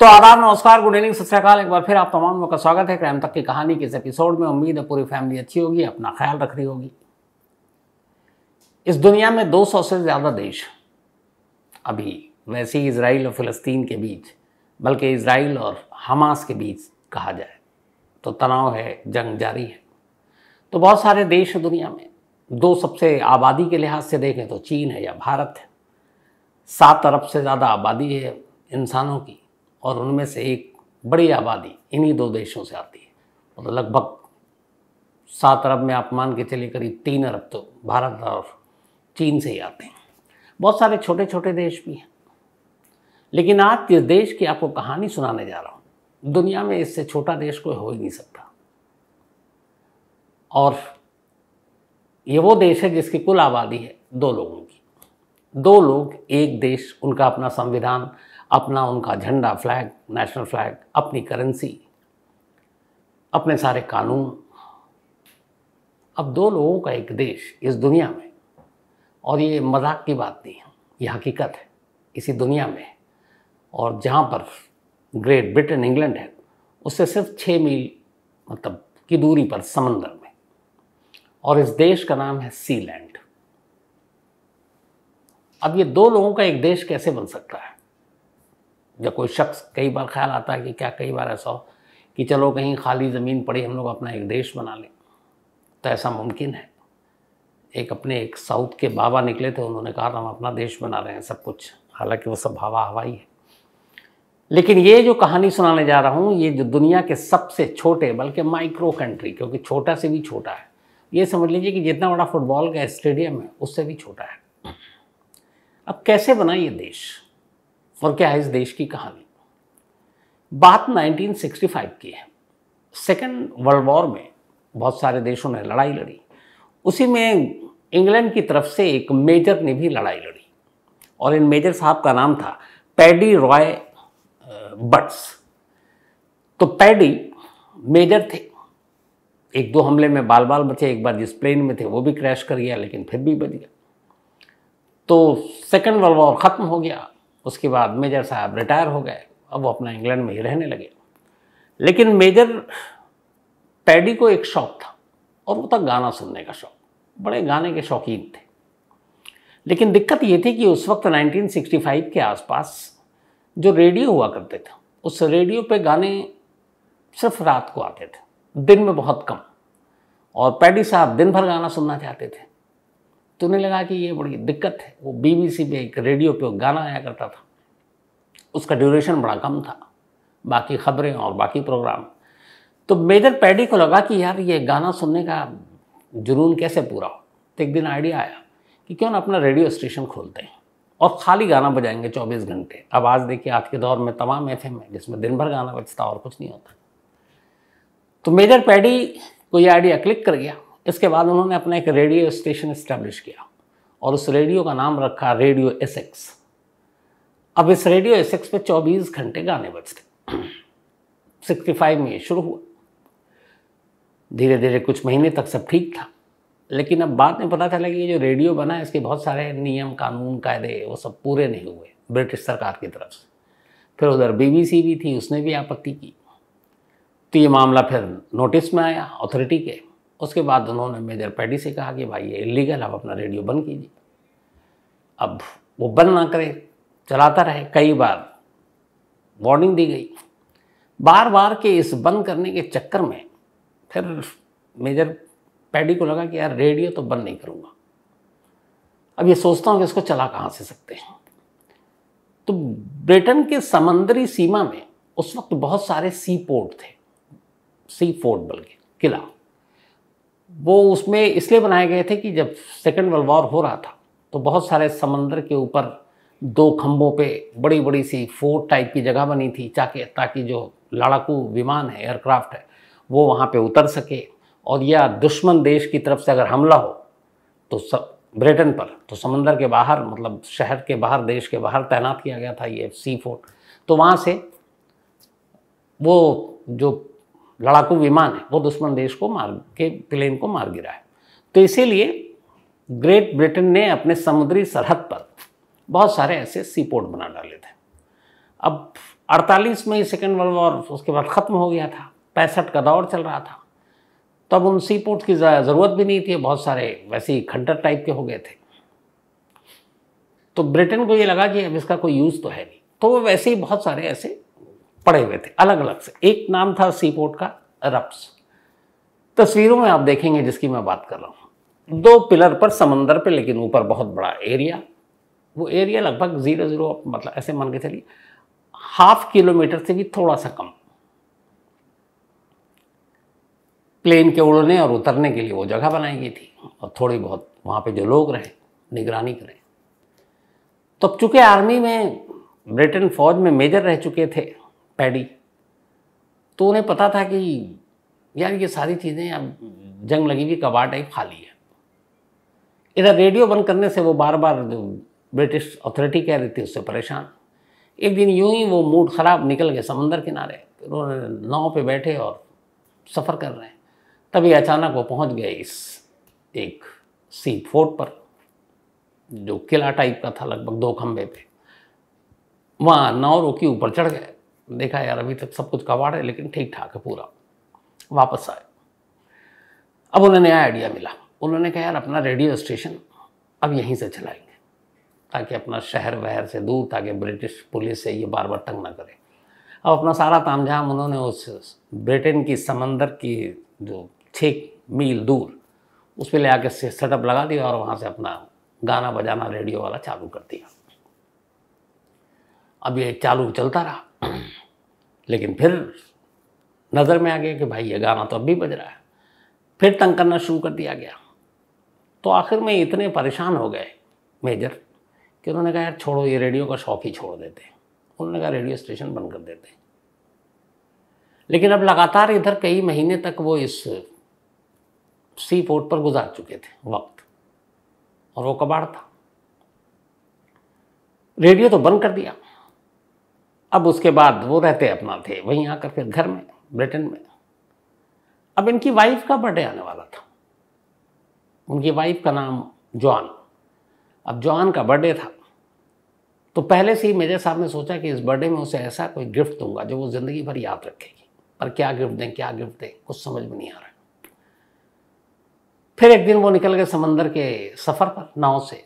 तो आदाब नमस्कार गुड इवनिंग सत एक बार फिर आप तमाम लोग का स्वागत है क्रैम तक की कहानी के इस एपिसोड में उम्मीद है पूरी फैमिली अच्छी होगी अपना ख्याल रख रही होगी इस दुनिया में 200 से ज़्यादा देश अभी वैसे ही इसराइल और फ़लस्तीन के बीच बल्कि इसराइल और हमास के बीच कहा जाए तो तनाव है जंग जारी है तो बहुत सारे देश हैं दुनिया में दो सबसे आबादी के लिहाज से देखें तो चीन है या भारत है सात अरब से ज़्यादा आबादी है इंसानों की और उनमें से एक बड़ी आबादी इन्हीं दो देशों से आती है मतलब तो लगभग सात अरब में आप मान के चले करीब तीन अरब तो भारत और चीन से ही आते हैं बहुत सारे छोटे छोटे देश भी हैं लेकिन आज जिस देश की आपको कहानी सुनाने जा रहा हूँ दुनिया में इससे छोटा देश कोई हो ही नहीं सकता और ये वो देश है जिसकी कुल आबादी है दो लोगों की दो लोग एक देश उनका अपना संविधान अपना उनका झंडा फ्लैग नेशनल फ्लैग अपनी करेंसी अपने सारे कानून अब दो लोगों का एक देश इस दुनिया में और ये मजाक की बात नहीं है ये हकीकत है इसी दुनिया में और जहाँ पर ग्रेट ब्रिटेन इंग्लैंड है उससे सिर्फ छः मील मतलब की दूरी पर समंदर में और इस देश का नाम है सीलैंड अब ये दो लोगों का एक देश कैसे बन सकता है या कोई शख्स कई बार ख्याल आता है कि क्या कई बार ऐसा हो कि चलो कहीं खाली ज़मीन पड़ी हम लोग अपना एक देश बना लें तो ऐसा मुमकिन है एक अपने एक साउथ के बाबा निकले थे उन्होंने कहा हम अपना देश बना रहे हैं सब कुछ हालांकि वो सब हवा हवाई है लेकिन ये जो कहानी सुनाने जा रहा हूँ ये जो दुनिया के सबसे छोटे बल्कि माइक्रो कंट्री क्योंकि छोटा से भी छोटा है ये समझ लीजिए कि जितना बड़ा फुटबॉल का स्टेडियम है उससे भी छोटा है अब कैसे बना ये देश और क्या है इस देश की कहानी बात 1965 की है सेकेंड वर्ल्ड वॉर में बहुत सारे देशों ने लड़ाई लड़ी उसी में इंग्लैंड की तरफ से एक मेजर ने भी लड़ाई लड़ी और इन मेजर साहब का नाम था पैडी रॉय बट्स तो पैडी मेजर थे एक दो हमले में बाल बाल बचे एक बार जिस प्लेन में थे वो भी क्रैश कर गया लेकिन फिर भी बच गया तो सेकेंड वर्ल्ड वॉर ख़त्म हो गया उसके बाद मेजर साहब रिटायर हो गए अब वो अपना इंग्लैंड में ही रहने लगे लेकिन मेजर पैडी को एक शौक था और वो था गाना सुनने का शौक बड़े गाने के शौकीन थे लेकिन दिक्कत ये थी कि उस वक्त 1965 के आसपास जो रेडियो हुआ करते थे उस रेडियो पे गाने सिर्फ रात को आते थे दिन में बहुत कम और पैडी साहब दिन भर गाना सुनना चाहते थे तो उन्हें लगा कि ये बड़ी दिक्कत है वो बीबीसी पे एक रेडियो पे गाना आया करता था उसका ड्यूरेशन बड़ा कम था बाकी खबरें और बाकी प्रोग्राम तो मेजर पैडी को लगा कि यार ये गाना सुनने का जुनून कैसे पूरा हो तो एक दिन आइडिया आया कि क्यों ना अपना रेडियो स्टेशन खोलते हैं और खाली गाना बजाएंगे 24 घंटे अब आज देखिए आज के दौर में तमाम ऐसे में जिसमें दिन भर गाना बजता और कुछ नहीं होता तो मेजर पैडी को ये आइडिया क्लिक कर गया इसके बाद उन्होंने अपना एक रेडियो स्टेशन इस्टेब्लिश किया और उस रेडियो का नाम रखा रेडियो एसेक्स अब इस रेडियो एसेक्स पे 24 घंटे गाने बजते 65 में शुरू हुआ धीरे धीरे कुछ महीने तक सब ठीक था लेकिन अब बाद में पता चला कि ये जो रेडियो बना है इसके बहुत सारे नियम कानून कायदे वो सब पूरे नहीं हुए ब्रिटिश सरकार की तरफ से फिर उधर बीबीसी भी थी उसने भी आपत्ति की तो ये मामला फिर नोटिस में आया अथॉरिटी के उसके बाद उन्होंने मेजर पैडी से कहा कि भाई ये इलीगल आप अपना रेडियो बंद कीजिए अब वो बंद ना करे चलाता रहे कई बार वार्निंग दी गई बार बार के इस बंद करने के चक्कर में फिर मेजर पैडी को लगा कि यार रेडियो तो बंद नहीं करूँगा अब ये सोचता हूँ कि इसको चला कहाँ से सकते हैं तो ब्रिटेन के समंदरी सीमा में उस वक्त बहुत सारे सी पोर्ट थे सी फोर्ट बल्कि किला वो उसमें इसलिए बनाए गए थे कि जब सेकेंड वर्ल्ड वॉर हो रहा था तो बहुत सारे समंदर के ऊपर दो खम्भों पे बड़ी बड़ी सी फोर्ट टाइप की जगह बनी थी ताकि ताकि जो लड़ाकू विमान है एयरक्राफ्ट है वो वहाँ पे उतर सके और या दुश्मन देश की तरफ से अगर हमला हो तो सब ब्रिटेन पर तो समंदर के बाहर मतलब शहर के बाहर देश के बाहर तैनात किया गया था ये सी फोर्ट तो वहाँ से वो जो लड़ाकू विमान है वो दुश्मन देश को मार के प्लेन को मार गिरा है तो इसीलिए ग्रेट ब्रिटेन ने अपने समुद्री सरहद पर बहुत सारे ऐसे सी पोर्ट बना डाले थे अब 48 में ही सेकेंड वर्ल्ड वॉर उसके बाद ख़त्म हो गया था पैंसठ का दौर चल रहा था तब उन सी पोर्ट की ज़रूरत भी नहीं थी बहुत सारे वैसे ही खंडर टाइप के हो गए थे तो ब्रिटेन को ये लगा कि अब इसका कोई यूज़ तो है नहीं तो वो वैसे ही बहुत सारे ऐसे पड़े हुए थे अलग अलग से एक नाम था सी पोर्ट का रप्स तस्वीरों तो में आप देखेंगे जिसकी मैं बात कर रहा हूँ दो पिलर पर समंदर पे लेकिन ऊपर बहुत बड़ा एरिया वो एरिया लगभग ज़ीरो ज़ीरो मतलब ऐसे मान के चलिए हाफ किलोमीटर से भी थोड़ा सा कम प्लेन के उड़ने और उतरने के लिए वो जगह बनाई गई थी और थोड़ी बहुत वहाँ पे जो लोग रहे निगरानी करें तो चूंकि आर्मी में ब्रिटेन फौज में मेजर रह चुके थे पैडी तो उन्हें पता था कि यार ये सारी चीज़ें अब जंग लगी हुई कबाड़ टाइप खाली है इधर रेडियो बंद करने से वो बार बार ब्रिटिश अथॉरिटी कह रही थी उससे परेशान एक दिन यूं ही वो मूड ख़राब निकल गए समंदर किनारे उन्होंने नाव पे बैठे और सफ़र कर रहे हैं तभी अचानक वो पहुंच गए इस एक सी फोर्ट पर जो किला टाइप का था लगभग दो खम्भे पे वहाँ नाव रोकी ऊपर चढ़ गए देखा यार अभी तक सब कुछ कबाड़ है लेकिन ठीक ठाक है पूरा वापस आए अब उन्हें नया आइडिया मिला उन्होंने कहा यार अपना रेडियो स्टेशन अब यहीं से चलाएंगे ताकि अपना शहर वहर से दूर ताकि ब्रिटिश पुलिस से ये बार बार तंग ना करे अब अपना सारा झाम उन्होंने उस ब्रिटेन की समंदर की जो छः मील दूर उस पर ले आकर सेटअप लगा दिया और वहाँ से अपना गाना बजाना रेडियो वाला चालू कर दिया अब ये चालू चलता रहा लेकिन फिर नज़र में आ गया कि भाई ये गाना तो अब भी बज रहा है फिर तंग करना शुरू कर दिया गया तो आखिर में इतने परेशान हो गए मेजर कि उन्होंने कहा यार छोड़ो ये रेडियो का शौक ही छोड़ देते उन्होंने कहा रेडियो स्टेशन बंद कर देते लेकिन अब लगातार इधर कई महीने तक वो इस सी पोर्ट पर गुजार चुके थे वक्त और वो कबाड़ था रेडियो तो बंद कर दिया अब उसके बाद वो रहते अपना थे वहीं आकर फिर घर में ब्रिटेन में अब इनकी वाइफ का बर्थडे आने वाला था उनकी वाइफ का नाम जॉन अब जॉन का बर्थडे था तो पहले से ही मेरे साहब ने सोचा कि इस बर्थडे में उसे ऐसा कोई गिफ्ट दूंगा जो वो ज़िंदगी भर याद रखेगी पर क्या गिफ्ट दें क्या गिफ्ट दें कुछ समझ में नहीं आ रहा फिर एक दिन वो निकल गए समंदर के सफ़र पर नाव से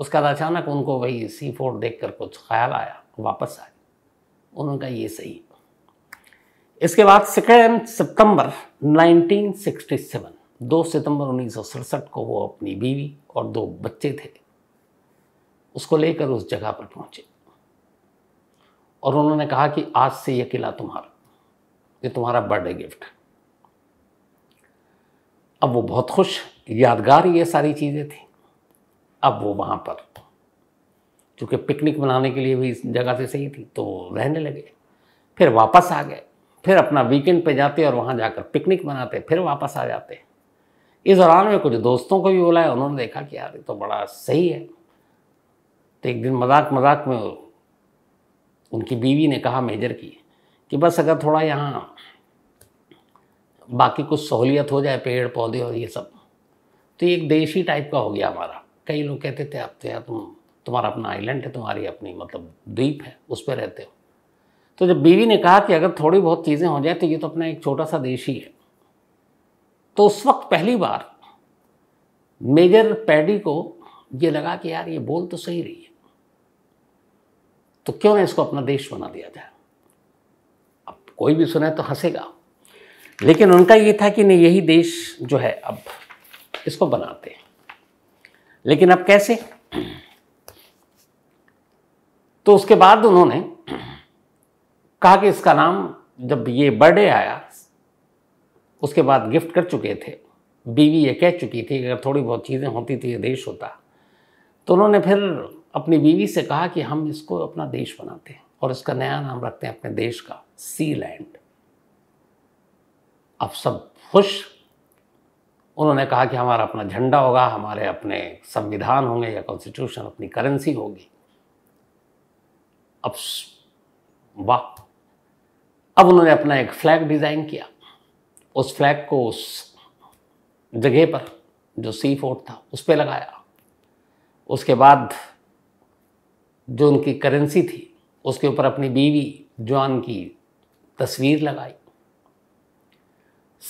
उसका अचानक उनको वही सी फोर्ट देख कर कुछ ख्याल आया वापस आया उन्होंने कहा ये सही इसके बाद सेकेंड सितंबर 1967 दो सितंबर उन्नीस को वो अपनी बीवी और दो बच्चे थे उसको लेकर उस जगह पर पहुंचे और उन्होंने कहा कि आज से यह किला तुम्हारा ये तुम्हारा बर्थडे गिफ्ट अब वो बहुत खुश यादगार ये सारी चीज़ें थी अब वो वहाँ पर चूँकि पिकनिक मनाने के लिए भी इस जगह से सही थी तो रहने लगे फिर वापस आ गए फिर अपना वीकेंड पे जाते और वहाँ जाकर पिकनिक मनाते फिर वापस आ जाते इस दौरान में कुछ दोस्तों को भी बुलाया उन्होंने देखा कि यार ये तो बड़ा सही है तो एक दिन मजाक मजाक में उनकी बीवी ने कहा मेजर की कि बस अगर थोड़ा यहाँ बाकी कुछ सहूलियत हो जाए पेड़ पौधे और ये सब तो एक देशी टाइप का हो गया हमारा कई लोग कहते थे आप तो यार तुम तुम्हारा अपना आइलैंड है तुम्हारी अपनी मतलब द्वीप है उस पर रहते हो तो जब बीवी ने कहा कि अगर थोड़ी बहुत चीज़ें हो जाए तो ये तो अपना एक छोटा सा देश ही है तो उस वक्त पहली बार मेजर पैडी को ये लगा कि यार ये बोल तो सही रही है तो क्यों ना इसको अपना देश बना दिया जाए अब कोई भी सुने तो हंसेगा लेकिन उनका ये था कि नहीं यही देश जो है अब इसको बनाते हैं लेकिन अब कैसे तो उसके बाद उन्होंने कहा कि इसका नाम जब ये बर्थडे आया उसके बाद गिफ्ट कर चुके थे बीवी ये कह चुकी थी अगर थोड़ी बहुत चीज़ें होती थी तो ये देश होता तो उन्होंने फिर अपनी बीवी से कहा कि हम इसको अपना देश बनाते हैं और इसका नया नाम रखते हैं अपने देश का सी लैंड अब सब खुश उन्होंने कहा कि हमारा अपना झंडा होगा हमारे अपने संविधान होंगे या कॉन्स्टिट्यूशन अपनी करेंसी होगी अब वाह अब उन्होंने अपना एक फ्लैग डिज़ाइन किया उस फ्लैग को उस जगह पर जो सी फोर्ट था उस पर लगाया उसके बाद जो उनकी करेंसी थी उसके ऊपर अपनी बीवी जॉन की तस्वीर लगाई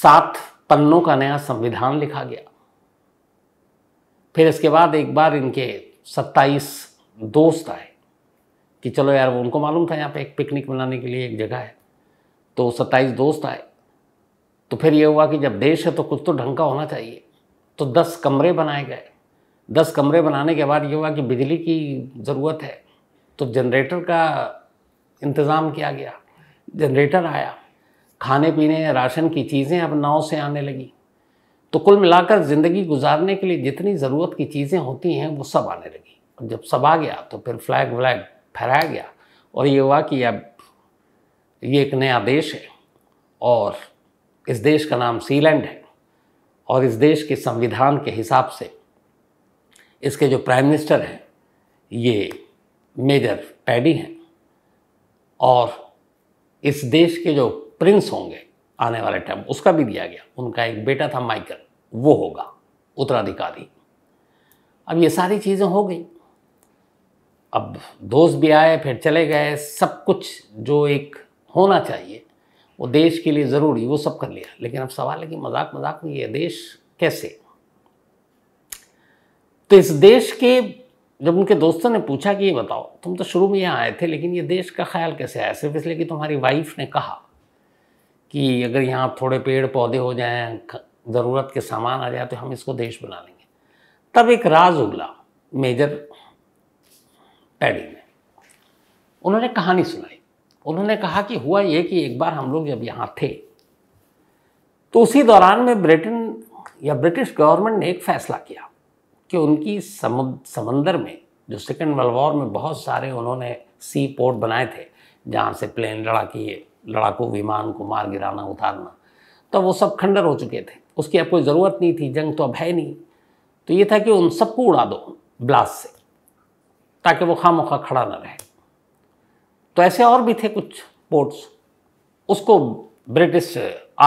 सात पन्नों का नया संविधान लिखा गया फिर इसके बाद एक बार इनके सत्ताईस दोस्त आए कि चलो यार वो उनको मालूम था यहाँ पे एक पिकनिक मनाने के लिए एक जगह है तो सत्ताईस दोस्त आए तो फिर ये हुआ कि जब देश है तो कुछ तो ढंग का होना चाहिए तो दस कमरे बनाए गए दस कमरे बनाने के बाद ये हुआ कि बिजली की ज़रूरत है तो जनरेटर का इंतज़ाम किया गया जनरेटर आया खाने पीने राशन की चीज़ें अब नाव से आने लगी तो कुल मिलाकर ज़िंदगी गुजारने के लिए जितनी ज़रूरत की चीज़ें होती हैं वो सब आने लगी और जब सब आ गया तो फिर फ्लैग व्लैग फहराया गया और ये हुआ कि अब ये एक नया देश है और इस देश का नाम सीलैंड है और इस देश के संविधान के हिसाब से इसके जो प्राइम मिनिस्टर हैं ये मेजर पैडी हैं और इस देश के जो प्रिंस होंगे आने वाले टाइम उसका भी दिया गया उनका एक बेटा था माइकल वो होगा उत्तराधिकारी अब ये सारी चीज़ें हो गई अब दोस्त भी आए फिर चले गए सब कुछ जो एक होना चाहिए वो देश के लिए ज़रूरी वो सब कर लिया लेकिन अब सवाल है कि मजाक मजाक में ये देश कैसे तो इस देश के जब उनके दोस्तों ने पूछा कि ये बताओ तुम तो शुरू में यहाँ आए थे लेकिन ये देश का ख्याल कैसे आया सिर्फ इसलिए कि तुम्हारी वाइफ ने कहा कि अगर यहाँ थोड़े पेड़ पौधे हो जाएं ज़रूरत के सामान आ जाए तो हम इसको देश बना लेंगे तब एक राज उगला मेजर पैडी में उन्होंने कहानी सुनाई उन्होंने कहा कि हुआ ये कि एक बार हम लोग जब यहाँ थे तो उसी दौरान में ब्रिटेन या ब्रिटिश गवर्नमेंट ने एक फैसला किया कि उनकी समंदर में जो सेकेंड वर्ल्ड वॉर में बहुत सारे उन्होंने सी पोर्ट बनाए थे जहाँ से प्लेन लड़ाकी लड़ाकू विमान को मार गिराना उतारना तो वो सब खंडर हो चुके थे उसकी अब कोई ज़रूरत नहीं थी जंग तो अब है नहीं तो ये था कि उन सबको उड़ा दो ब्लास्ट से ताकि वो खाम खड़ा ना रहे तो ऐसे और भी थे कुछ पोर्ट्स उसको ब्रिटिश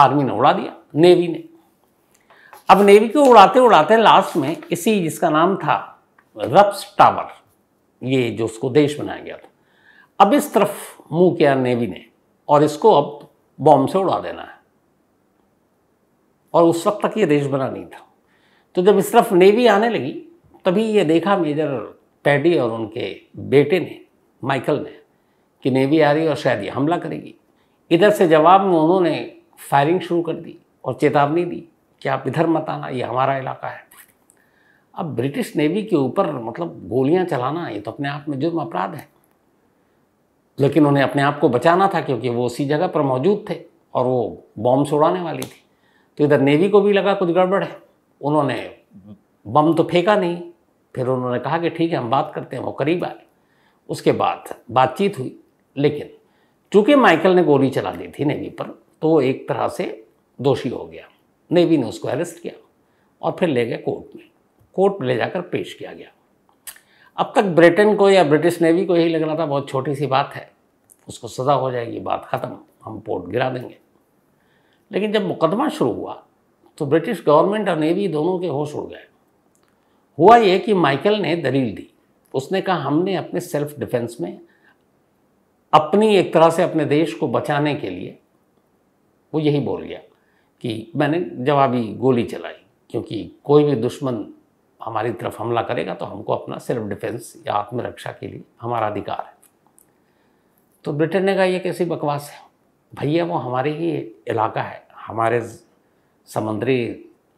आर्मी ने उड़ा दिया नेवी ने अब नेवी को उड़ाते उड़ाते लास्ट में इसी जिसका नाम था रप्स टावर ये जो उसको देश बनाया गया था अब इस तरफ मुंह किया नेवी ने और इसको अब बॉम्ब से उड़ा देना है और उस वक्त तक ये देश बना नहीं था तो जब इस तरफ नेवी आने लगी तभी ये देखा मेजर पैडी और उनके बेटे ने माइकल ने कि नेवी आ रही है और शायद ये हमला करेगी इधर से जवाब में उन्होंने फायरिंग शुरू कर दी और चेतावनी दी कि आप इधर मत आना ये हमारा इलाका है अब ब्रिटिश नेवी के ऊपर मतलब गोलियां चलाना ये तो अपने आप में जुर्म अपराध है लेकिन उन्हें अपने आप को बचाना था क्योंकि वो उसी जगह पर मौजूद थे और वो बॉम्ब उड़ाने वाली थी तो इधर नेवी को भी लगा कुछ गड़बड़ है उन्होंने बम तो फेंका नहीं फिर उन्होंने कहा कि ठीक है हम बात करते हैं वो करीब आए उसके बाद बातचीत हुई लेकिन चूँकि माइकल ने गोली चला दी थी नेवी पर तो वो एक तरह से दोषी हो गया नेवी ने उसको अरेस्ट किया और फिर ले गए कोर्ट में कोर्ट में ले जाकर पेश किया गया अब तक ब्रिटेन को या ब्रिटिश नेवी को यही लग रहा था बहुत छोटी सी बात है उसको सज़ा हो जाएगी बात ख़त्म हम पोर्ट गिरा देंगे लेकिन जब मुकदमा शुरू हुआ तो ब्रिटिश गवर्नमेंट और नेवी दोनों के होश उड़ गए हुआ ये कि माइकल ने दलील दी उसने कहा हमने अपने सेल्फ डिफेंस में अपनी एक तरह से अपने देश को बचाने के लिए वो यही बोल गया कि मैंने जवाबी गोली चलाई क्योंकि कोई भी दुश्मन हमारी तरफ हमला करेगा तो हमको अपना सेल्फ डिफेंस या आत्मरक्षा के लिए हमारा अधिकार है तो ब्रिटेन ने कहा यह कैसी बकवास है भैया वो हमारे ही इलाका है हमारे समंदरी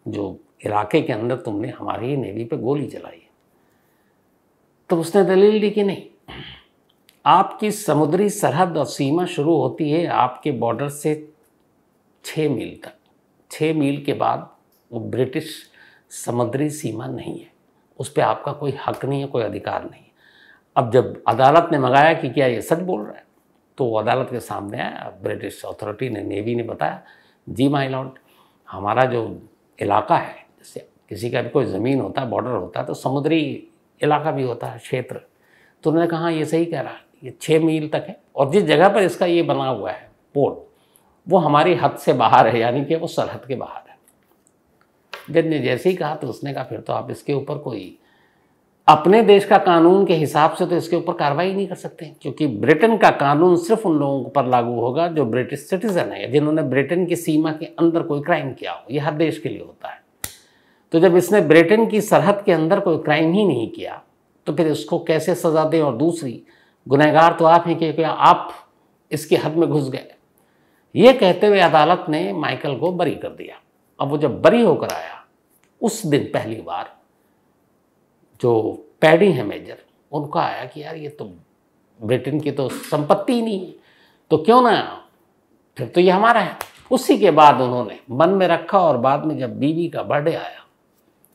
जो इलाके के अंदर तुमने हमारी ही नेवी पर गोली चलाई तो उसने दलील दी कि नहीं आपकी समुद्री सरहद और सीमा शुरू होती है आपके बॉर्डर से छः मील तक छः मील के बाद वो ब्रिटिश समुद्री सीमा नहीं है उस पर आपका कोई हक नहीं है कोई अधिकार नहीं है अब जब अदालत ने मंगाया कि क्या ये सच बोल रहा है तो वो अदालत के सामने आया ब्रिटिश अथॉरिटी ने नेवी ने बताया जी माई लॉर्ड हमारा जो इलाका है किसी का भी कोई ज़मीन होता बॉर्डर होता तो समुद्री इलाका भी होता है क्षेत्र तो उन्होंने कहा ये सही कह रहा ये छः मील तक है और जिस जगह पर इसका ये बना हुआ है पोर्ट वो हमारी हद से बाहर है यानी कि वो सरहद के बाहर है जज ने जैसे ही कहा तो उसने कहा फिर तो आप इसके ऊपर कोई अपने देश का कानून के हिसाब से तो इसके ऊपर कार्रवाई नहीं कर सकते क्योंकि ब्रिटेन का कानून सिर्फ उन लोगों पर लागू होगा जो ब्रिटिश सिटीजन है जिन्होंने ब्रिटेन की सीमा के अंदर कोई क्राइम किया हो यह हर देश के लिए होता है तो जब इसने ब्रिटेन की सरहद के अंदर कोई क्राइम ही नहीं किया तो फिर इसको कैसे सज़ा दें और दूसरी गुनहगार तो आप हैं क्योंकि आप इसके हद में घुस गए ये कहते हुए अदालत ने माइकल को बरी कर दिया अब वो जब बरी होकर आया उस दिन पहली बार जो पैडी है मेजर उनको आया कि यार ये तो ब्रिटेन की तो संपत्ति ही नहीं है तो क्यों ना फिर तो ये हमारा है उसी के बाद उन्होंने मन में रखा और बाद में जब बीवी का बर्थडे आया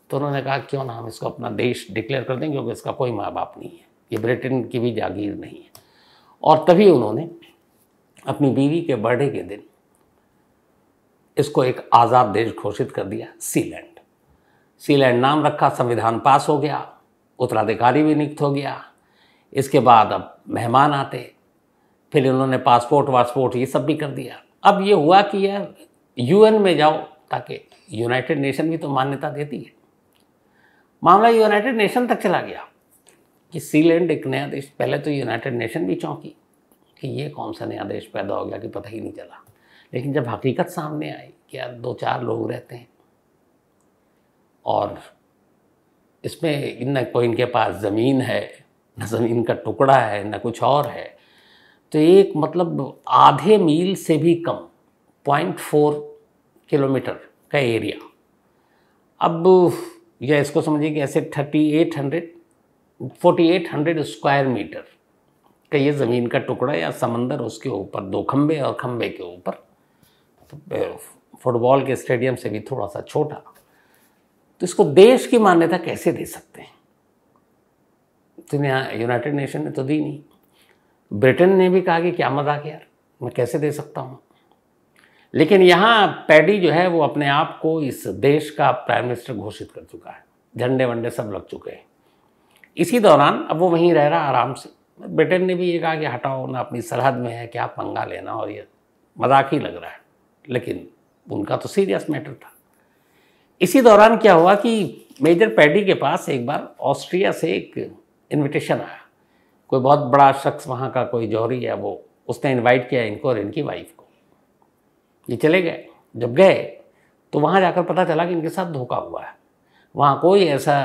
तो उन्होंने कहा क्यों ना हम इसको अपना देश डिक्लेयर कर दें क्योंकि इसका कोई माँ बाप नहीं है ये ब्रिटेन की भी जागीर नहीं है और तभी उन्होंने अपनी बीवी के बर्थडे के दिन इसको एक आज़ाद देश घोषित कर दिया सीलैंड सीलैंड नाम रखा संविधान पास हो गया उत्तराधिकारी भी नियुक्त हो गया इसके बाद अब मेहमान आते फिर इन्होंने पासपोर्ट वासपोर्ट ये सब भी कर दिया अब ये हुआ कि यार यूएन में जाओ ताकि यूनाइटेड नेशन भी तो मान्यता देती है मामला यूनाइटेड नेशन तक चला गया कि सीलैंड एक नया देश पहले तो यूनाइटेड नेशन भी चौंकी कि ये कौन सा नया देश पैदा हो गया कि पता ही नहीं चला लेकिन जब हकीकत सामने आई कि यार दो चार लोग रहते हैं और इसमें न कोई इनके पास ज़मीन है न ज़मीन का टुकड़ा है न कुछ और है तो एक मतलब आधे मील से भी कम पॉइंट फोर किलोमीटर का एरिया अब या इसको समझिए कि ऐसे thirty eight hundred forty eight hundred square metre का ये ज़मीन का टुकड़ा या समंदर उसके ऊपर दो खम्बे और खम्भे के ऊपर तो, फुटबॉल के स्टेडियम से भी थोड़ा सा छोटा तो इसको देश की मान्यता कैसे दे सकते हैं तो यहाँ यूनाइटेड नेशन ने तो दी नहीं ब्रिटेन ने भी कहा कि क्या मजाक यार मैं कैसे दे सकता हूँ लेकिन यहाँ पैडी जो है वो अपने आप को इस देश का प्राइम मिनिस्टर घोषित कर चुका है झंडे वंडे सब लग चुके हैं इसी दौरान अब वो वहीं रह रहा आराम से ब्रिटेन ने भी ये कहा कि हटाओ ना अपनी सरहद में है क्या पंगा लेना और ये मजाक ही लग रहा है लेकिन उनका तो सीरियस मैटर था इसी दौरान क्या हुआ कि मेजर पैडी के पास एक बार ऑस्ट्रिया से एक इनविटेशन आया कोई बहुत बड़ा शख्स वहाँ का कोई जौहरी है वो उसने इनवाइट किया इनको और इनकी वाइफ ये चले गए जब गए तो वहाँ जाकर पता चला कि इनके साथ धोखा हुआ है वहाँ कोई ऐसा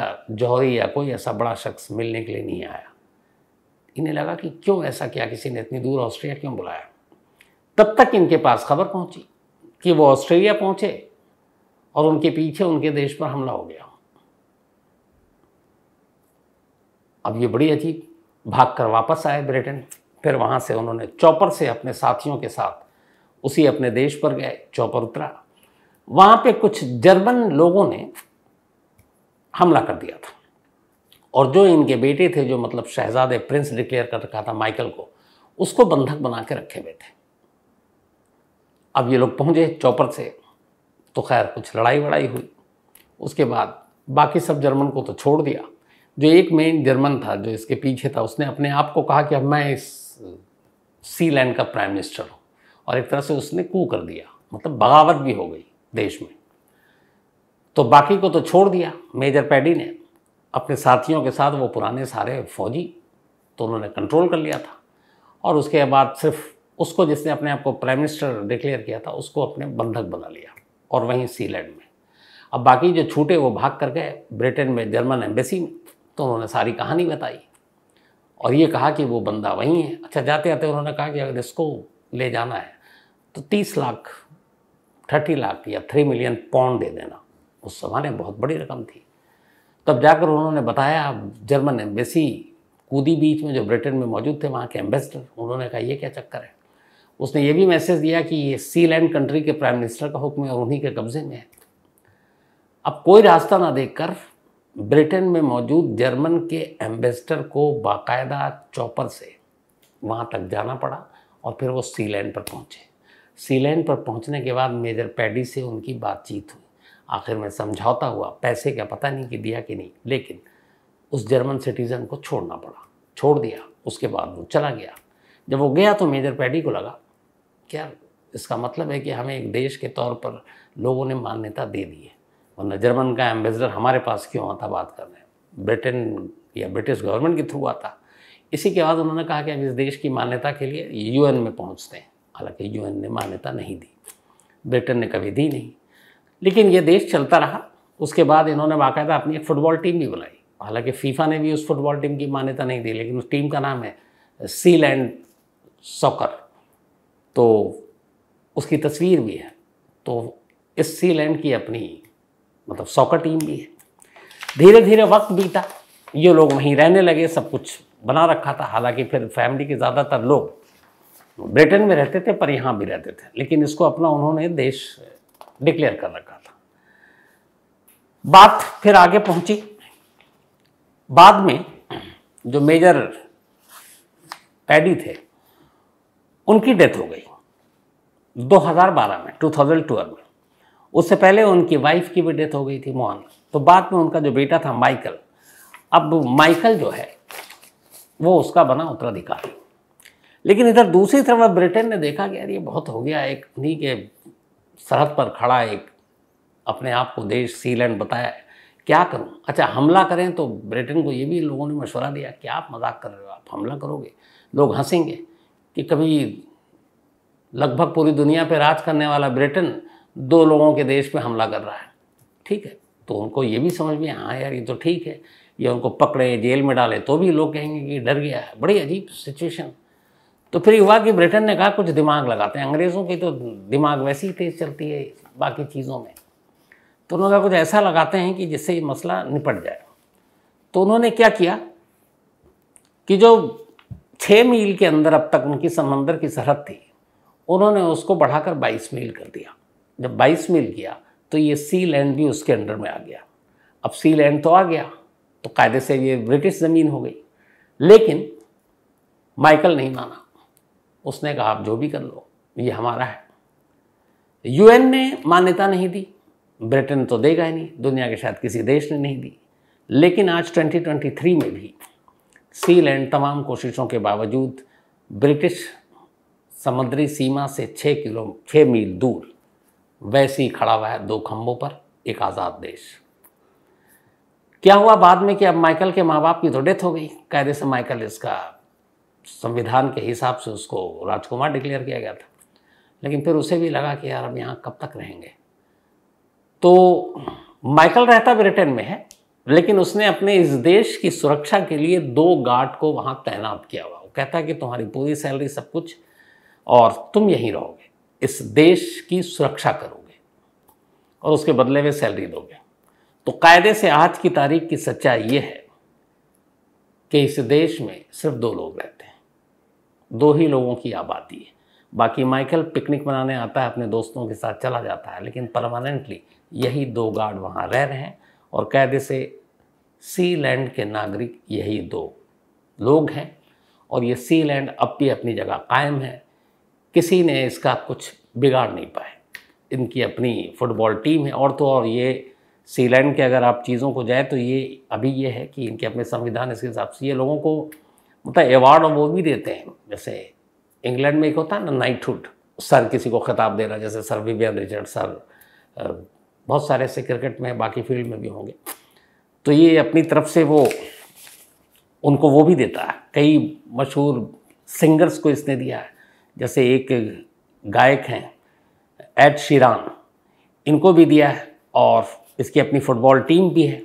जौहरी या कोई ऐसा बड़ा शख्स मिलने के लिए नहीं आया इन्हें लगा कि क्यों ऐसा किया किसी ने इतनी दूर ऑस्ट्रेलिया क्यों बुलाया तब तक इनके पास खबर पहुंची कि वो ऑस्ट्रेलिया पहुंचे और उनके पीछे उनके देश पर हमला हो गया अब ये बड़ी अजीब भागकर वापस आए ब्रिटेन फिर वहां से उन्होंने चौपर से अपने साथियों के साथ उसी अपने देश पर गए चौपर उतरा वहाँ पे कुछ जर्मन लोगों ने हमला कर दिया था और जो इनके बेटे थे जो मतलब शहजादे प्रिंस डिक्लेयर कर रखा था माइकल को उसको बंधक बना के रखे हुए थे अब ये लोग पहुँचे चौपर से तो खैर कुछ लड़ाई वड़ाई हुई उसके बाद बाकी सब जर्मन को तो छोड़ दिया जो एक मेन जर्मन था जो इसके पीछे था उसने अपने आप को कहा कि अब मैं इस सी लैंड का प्राइम मिनिस्टर हूँ और एक तरह से उसने कू कर दिया मतलब बगावत भी हो गई देश में तो बाकी को तो छोड़ दिया मेजर पैडी ने अपने साथियों के साथ वो पुराने सारे फौजी तो उन्होंने कंट्रोल कर लिया था और उसके बाद सिर्फ उसको जिसने अपने आप को प्राइम मिनिस्टर डिक्लेयर किया था उसको अपने बंधक बना लिया और वहीं सीलैंड में अब बाकी जो छूटे वो भाग कर गए ब्रिटेन में जर्मन एम्बेसी में तो उन्होंने सारी कहानी बताई और ये कहा कि वो बंदा वहीं है अच्छा जाते जाते उन्होंने कहा कि अगर इसको ले जाना है तो तीस लाख थर्टी लाख या थ्री मिलियन पाउंड दे देना उस जमाने में बहुत बड़ी रकम थी तब जाकर उन्होंने बताया जर्मन एम्बेसी कूदी बीच में जो ब्रिटेन में मौजूद थे वहाँ के एम्बेसडर उन्होंने कहा ये क्या चक्कर है उसने ये भी मैसेज दिया कि ये सी लैंड कंट्री के प्राइम मिनिस्टर का हुक्म है और उन्हीं के कब्जे में है अब कोई रास्ता ना देखकर ब्रिटेन में मौजूद जर्मन के एम्बेसडर को बाकायदा चॉपर से वहाँ तक जाना पड़ा और फिर वो सी लैंड पर पहुँचे सी पर पहुंचने के बाद मेजर पैडी से उनकी बातचीत हुई आखिर में समझौता हुआ पैसे का पता नहीं कि दिया कि नहीं लेकिन उस जर्मन सिटीज़न को छोड़ना पड़ा छोड़ दिया उसके बाद वो चला गया जब वो गया तो मेजर पैडी को लगा क्या इसका मतलब है कि हमें एक देश के तौर पर लोगों ने मान्यता दे दी है वरना जर्मन का एम्बेसडर हमारे पास क्यों आता बात कर रहे हैं ब्रिटेन या ब्रिटिश गवर्नमेंट के थ्रू आता इसी के बाद उन्होंने कहा कि हम इस देश की मान्यता के लिए यूएन में पहुंचते हैं हालांकि यूएन ने मान्यता नहीं दी ब्रिटेन ने कभी दी नहीं लेकिन ये देश चलता रहा उसके बाद इन्होंने बाकायदा अपनी एक फुटबॉल टीम भी बुलाई हालांकि फीफा ने भी उस फुटबॉल टीम की मान्यता नहीं दी लेकिन उस टीम का नाम है सी लैंड सॉकर तो उसकी तस्वीर भी है तो इस सी लैंड की अपनी मतलब सॉकर टीम भी है धीरे धीरे वक्त बीता ये लोग वहीं रहने लगे सब कुछ बना रखा था हालांकि फिर फैमिली के ज़्यादातर लोग ब्रिटेन में रहते थे पर यहाँ भी रहते थे लेकिन इसको अपना उन्होंने देश डिक्लेयर कर रखा था बात फिर आगे पहुंची बाद में जो मेजर पैडी थे उनकी डेथ हो गई 2012 में 2012 में उससे पहले उनकी वाइफ की भी डेथ हो गई थी मोहन तो बाद में उनका जो बेटा था माइकल अब माइकल जो है वो उसका बना उत्तराधिकारी लेकिन इधर दूसरी तरफ ब्रिटेन ने देखा कि यार ये बहुत हो गया एक उन्हीं के सरहद पर खड़ा एक अपने आप को देश सीलैंड बताया क्या करूं अच्छा हमला करें तो ब्रिटेन को ये भी लोगों ने मशवरा दिया कि आप मजाक कर रहे हो आप हमला करोगे लोग हंसेंगे कि कभी लगभग पूरी दुनिया पर राज करने वाला ब्रिटेन दो लोगों के देश पर हमला कर रहा है ठीक है तो उनको ये भी समझ में हाँ यार ये तो ठीक है ये उनको पकड़े जेल में डाले तो भी लोग कहेंगे कि डर गया है बड़ी अजीब सिचुएशन तो फिर हुआ कि ब्रिटेन ने कहा कुछ दिमाग लगाते हैं अंग्रेज़ों की तो दिमाग वैसे ही तेज़ चलती है बाकी चीज़ों में तो उन्होंने कहा कुछ ऐसा लगाते हैं कि जिससे ये मसला निपट जाए तो उन्होंने क्या किया कि जो छः मील के अंदर अब तक उनकी समंदर की सरहद थी उन्होंने उसको बढ़ाकर बाईस मील कर दिया जब बाईस मील किया तो ये सी लैंड भी उसके अंडर में आ गया अब सी लैंड तो आ गया तो कायदे से ये ब्रिटिश ज़मीन हो गई लेकिन माइकल नहीं माना उसने कहा आप जो भी कर लो ये हमारा है यूएन ने मान्यता नहीं दी ब्रिटेन तो देगा ही नहीं दुनिया के शायद किसी देश ने नहीं दी लेकिन आज 2023 में भी सील एंड तमाम कोशिशों के बावजूद ब्रिटिश समुद्री सीमा से छः किलो छः मील दूर वैसे ही खड़ा हुआ है दो खम्भों पर एक आज़ाद देश क्या हुआ बाद में कि अब माइकल के माँ बाप की तो डेथ हो गई कायदे से माइकल इसका संविधान के हिसाब से उसको राजकुमार डिक्लेयर किया गया था लेकिन फिर उसे भी लगा कि यार अब यहाँ कब तक रहेंगे तो माइकल रहता ब्रिटेन में है लेकिन उसने अपने इस देश की सुरक्षा के लिए दो गार्ड को वहाँ तैनात किया हुआ वो कहता है कि तुम्हारी पूरी सैलरी सब कुछ और तुम यहीं रहोगे इस देश की सुरक्षा करोगे और उसके बदले में सैलरी दोगे तो कायदे से आज की तारीख की सच्चाई ये है कि इस देश में सिर्फ दो लोग रहते हैं दो ही लोगों की आबादी है बाकी माइकल पिकनिक मनाने आता है अपने दोस्तों के साथ चला जाता है लेकिन परमानेंटली यही दो गार्ड वहाँ रह रहे हैं और कैद से सी लैंड के नागरिक यही दो लोग हैं और ये सी लैंड अब भी अपनी जगह कायम है किसी ने इसका कुछ बिगाड़ नहीं पाए इनकी अपनी फुटबॉल टीम है और तो और ये सी लैंड के अगर आप चीज़ों को जाए तो ये अभी ये है कि इनके अपने संविधान इसके हिसाब से ये लोगों को मतलब अवार्ड वो भी देते हैं जैसे इंग्लैंड में एक होता है ना नाइटहुड सर किसी को खिताब देना जैसे सर विवियन रिचर्ड सर बहुत सारे ऐसे क्रिकेट में बाकी फील्ड में भी होंगे तो ये अपनी तरफ से वो उनको वो भी देता है कई मशहूर सिंगर्स को इसने दिया है जैसे एक गायक हैं एड शिरान इनको भी दिया है और इसकी अपनी फुटबॉल टीम भी है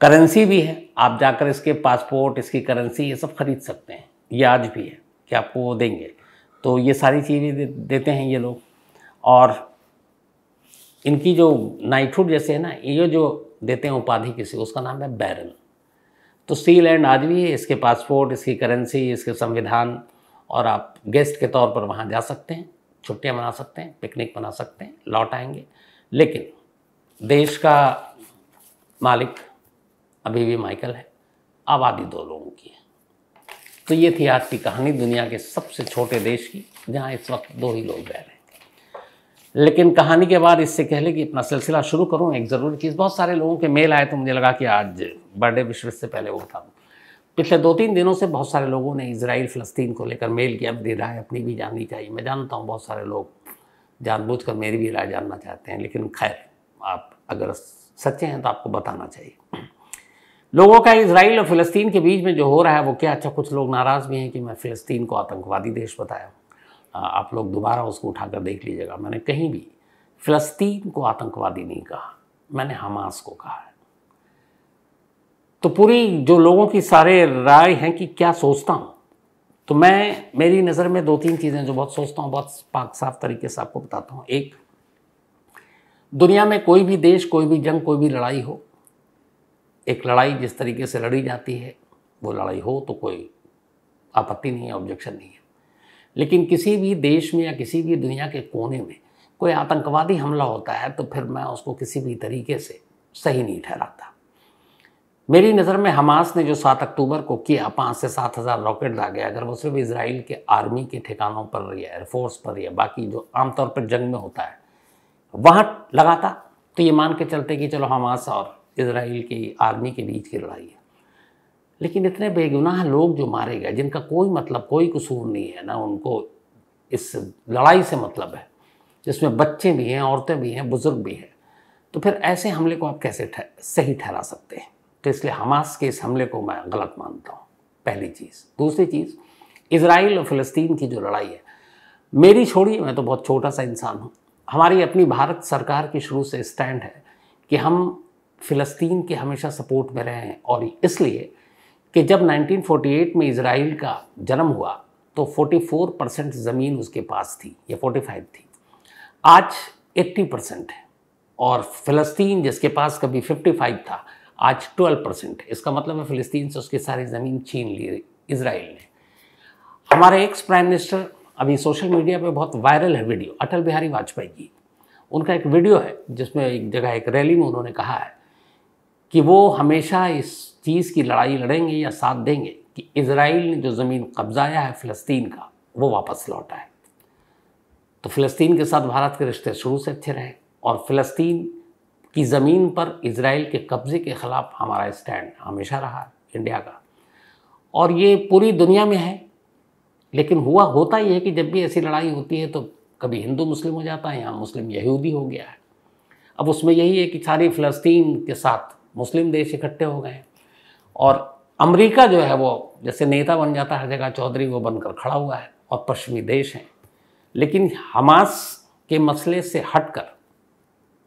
करेंसी भी है आप जाकर इसके पासपोर्ट इसकी करेंसी ये सब खरीद सकते हैं ये आज भी है कि आपको वो देंगे तो ये सारी चीज़ें दे, देते हैं ये लोग और इनकी जो नाइटहुड जैसे है ना ये जो देते हैं उपाधि किसी उसका नाम है बैरन तो सी लैंड आज भी है इसके पासपोर्ट इसकी करेंसी इसके संविधान और आप गेस्ट के तौर पर वहाँ जा सकते हैं छुट्टियाँ मना सकते हैं पिकनिक मना सकते हैं लौट आएंगे लेकिन देश का मालिक अभी भी माइकल है आबादी दो लोगों की है तो ये थी आज की कहानी दुनिया के सबसे छोटे देश की जहाँ इस वक्त दो ही लोग रह रहे हैं लेकिन कहानी के बाद इससे कहले कि अपना सिलसिला शुरू करूँ एक ज़रूरी चीज़ बहुत सारे लोगों के मेल आए तो मुझे लगा कि आज बर्थडे विश्व से पहले वो बता दूँ पिछले दो तीन दिनों से बहुत सारे लोगों ने इसराइल फ़लस्तीन को लेकर मेल किया अपनी राय अपनी भी जाननी चाहिए मैं जानता हूँ बहुत सारे लोग कर मेरी भी राय जानना चाहते हैं लेकिन खैर आप अगर सच्चे हैं तो आपको बताना चाहिए लोगों का इसराइल और फ़लस्तीन के बीच में जो हो रहा है वो क्या अच्छा कुछ लोग नाराज़ भी हैं कि मैं फिलस्तीन को आतंकवादी देश बताया आप लोग दोबारा उसको उठाकर देख लीजिएगा मैंने कहीं भी फिलस्तीन को आतंकवादी नहीं कहा मैंने हमास को कहा है तो पूरी जो लोगों की सारे राय हैं कि क्या सोचता हूँ तो मैं मेरी नज़र में दो तीन चीज़ें जो बहुत सोचता हूँ बहुत पाक साफ तरीके से आपको बताता हूँ एक दुनिया में कोई भी देश कोई भी जंग कोई भी लड़ाई हो एक लड़ाई जिस तरीके से लड़ी जाती है वो लड़ाई हो तो कोई आपत्ति नहीं है ऑब्जेक्शन नहीं है लेकिन किसी भी देश में या किसी भी दुनिया के कोने में कोई आतंकवादी हमला होता है तो फिर मैं उसको किसी भी तरीके से सही नहीं ठहराता मेरी नज़र में हमास ने जो सात अक्टूबर को किया पाँच से सात हज़ार रॉकेट दागे अगर वो सिर्फ इसराइल के आर्मी के ठिकानों पर या एयरफोर्स पर या बाकी जो आमतौर पर जंग में होता है वहाँ लगाता तो ये मान के चलते कि चलो हमास और इसराइल की आर्मी के बीच की लड़ाई है लेकिन इतने बेगुनाह लोग जो मारे गए जिनका कोई मतलब कोई कसूर नहीं है ना उनको इस लड़ाई से मतलब है जिसमें बच्चे भी हैं औरतें भी हैं बुज़ुर्ग भी हैं तो फिर ऐसे हमले को आप कैसे सही ठहरा सकते हैं तो इसलिए हमास के इस हमले को मैं गलत मानता हूँ पहली चीज़ दूसरी चीज़ इसराइल और फ़लस्तीन की जो लड़ाई है मेरी छोड़िए मैं तो बहुत छोटा सा इंसान हूँ हमारी अपनी भारत सरकार की शुरू से स्टैंड है कि हम फ़िलिस्तीन के हमेशा सपोर्ट में रहे हैं और इसलिए कि जब 1948 में इसराइल का जन्म हुआ तो 44 परसेंट ज़मीन उसके पास थी या 45 थी आज 80 परसेंट है और फ़िलिस्तीन जिसके पास कभी 55 था आज 12 परसेंट इसका मतलब है फ़िलिस्तीन से उसकी सारी ज़मीन छीन ली इसराइल ने हमारे एक्स प्राइम मिनिस्टर अभी सोशल मीडिया पे बहुत वायरल है वीडियो अटल बिहारी वाजपेयी की उनका एक वीडियो है जिसमें एक जगह एक रैली में उन्होंने कहा है कि वो हमेशा इस चीज़ की लड़ाई लड़ेंगे या साथ देंगे कि इसराइल ने जो ज़मीन कब्जाया है फ़लस्तीन का वो वापस लौटा है तो फ़लस्तीन के साथ भारत के रिश्ते शुरू से अच्छे रहे और फ़लस्तीन की ज़मीन पर इसराइल के कब्ज़े के ख़िलाफ़ हमारा स्टैंड हमेशा रहा इंडिया का और ये पूरी दुनिया में है लेकिन हुआ होता ही है कि जब भी ऐसी लड़ाई होती है तो कभी हिंदू मुस्लिम हो जाता है यहाँ मुस्लिम यहूदी हो गया है अब उसमें यही है कि सारी फ़लस्तीन के साथ मुस्लिम देश इकट्ठे हो गए और अमेरिका जो है वो जैसे नेता बन जाता है हर जगह चौधरी वो बनकर खड़ा हुआ है और पश्चिमी देश हैं लेकिन हमास के मसले से हटकर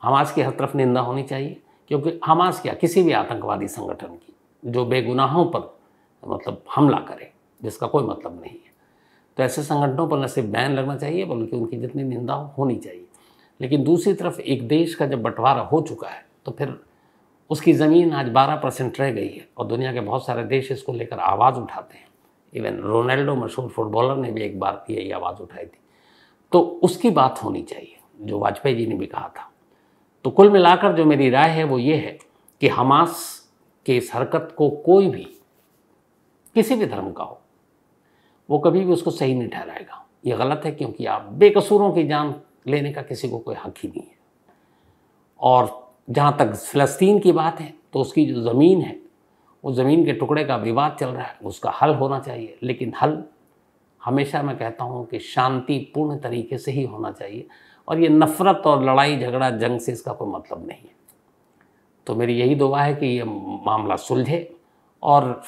हमास की हर तरफ निंदा होनी चाहिए क्योंकि हमास क्या किसी भी आतंकवादी संगठन की जो बेगुनाहों पर मतलब हमला करे जिसका कोई मतलब नहीं है तो ऐसे संगठनों पर न सिर्फ बैन लगना चाहिए बल्कि उनकी जितनी निंदा होनी चाहिए लेकिन दूसरी तरफ एक देश का जब बंटवारा हो चुका है तो फिर उसकी ज़मीन आज 12 परसेंट रह गई है और दुनिया के बहुत सारे देश इसको लेकर आवाज़ उठाते हैं इवन रोनाल्डो मशहूर फुटबॉलर ने भी एक बार यही आवाज़ उठाई थी तो उसकी बात होनी चाहिए जो वाजपेयी जी ने भी कहा था तो कुल मिलाकर जो मेरी राय है वो ये है कि हमास के इस हरकत को कोई भी किसी भी धर्म का हो वो कभी भी उसको सही नहीं ठहराएगा ये गलत है क्योंकि आप बेकसूरों की जान लेने का किसी को कोई हक ही नहीं है और जहाँ तक फ़लस्तीन की बात है तो उसकी जो ज़मीन है उस ज़मीन के टुकड़े का विवाद चल रहा है उसका हल होना चाहिए लेकिन हल हमेशा मैं कहता हूँ कि शांतिपूर्ण तरीके से ही होना चाहिए और ये नफ़रत और लड़ाई झगड़ा जंग से इसका कोई मतलब नहीं है तो मेरी यही दुआ है कि ये मामला सुलझे और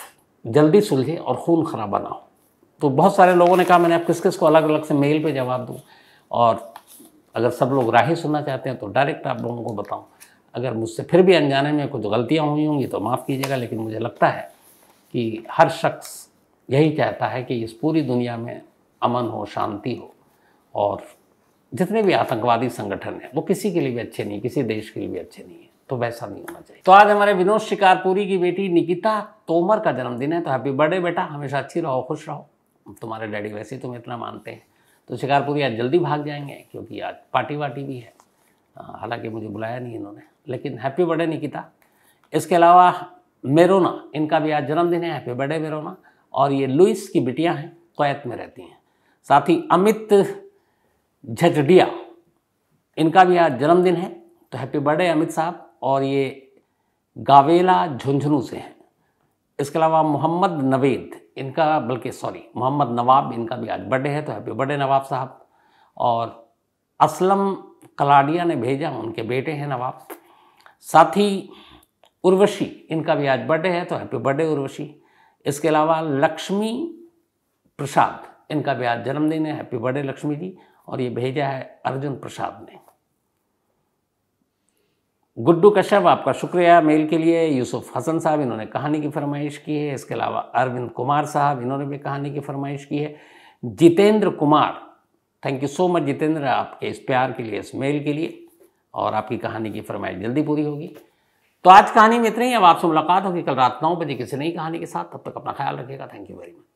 जल्दी सुलझे और खून खराबा ना हो तो बहुत सारे लोगों ने कहा मैंने आप किस किस को अलग अलग से मेल पे जवाब दूँ और अगर सब लोग राही सुनना चाहते हैं तो डायरेक्ट आप लोगों को बताऊँ अगर मुझसे फिर भी अनजाने में कुछ गलतियाँ हुई होंगी तो माफ़ कीजिएगा लेकिन मुझे लगता है कि हर शख्स यही चाहता है कि इस पूरी दुनिया में अमन हो शांति हो और जितने भी आतंकवादी संगठन हैं वो किसी के लिए भी अच्छे नहीं किसी देश के लिए भी अच्छे नहीं है तो वैसा नहीं होना चाहिए तो आज हमारे विनोद शिकारपुरी की बेटी निकिता तोमर का जन्मदिन है तो हैप्पी बर्थडे बेटा हमेशा अच्छी रहो खुश रहो तुम्हारे डैडी वैसे ही तुम इतना मानते हैं तो शिकारपुरी आज जल्दी भाग जाएंगे क्योंकि आज पार्टी वार्टी भी है हाँ, हालांकि मुझे बुलाया नहीं इन्होंने लेकिन हैप्पी बर्थडे निकिता इसके अलावा मेरोना इनका भी आज जन्मदिन है हैप्पी बर्थडे मेरोना और ये लुइस की बिटियां हैं कैत में रहती हैं साथ ही अमित झजडिया इनका भी आज जन्मदिन है तो हैप्पी बर्थडे अमित साहब और ये गावेला झुंझुनू से हैं इसके अलावा मोहम्मद नवेद इनका बल्कि सॉरी मोहम्मद नवाब इनका भी आज बर्थडे है तो हैप्पी बर्थडे नवाब साहब और असलम कलाडिया ने भेजा उनके बेटे हैं नवाब साथ ही उर्वशी इनका भी आज बर्थडे है तो हैप्पी बर्थडे उर्वशी इसके अलावा लक्ष्मी प्रसाद इनका भी आज जन्मदिन है हैप्पी बर्थडे लक्ष्मी जी और ये भेजा है अर्जुन प्रसाद ने गुड्डू कश्यप आपका शुक्रिया मेल के लिए यूसुफ हसन साहब इन्होंने कहानी की फरमाइश की है इसके अलावा अरविंद कुमार साहब इन्होंने भी कहानी की फरमाइश की है Jitendra Kumar thank you so much Jitendra आपके इस प्यार के लिए इस मेल के लिए और आपकी कहानी की फरमाइश जल्दी पूरी होगी तो आज कहानी में इतना ही अब आपसे मुलाकात होगी कल रात नौ बजे किसी नई कहानी के साथ तब तक अपना ख्याल रखिएगा थैंक यू वेरी मच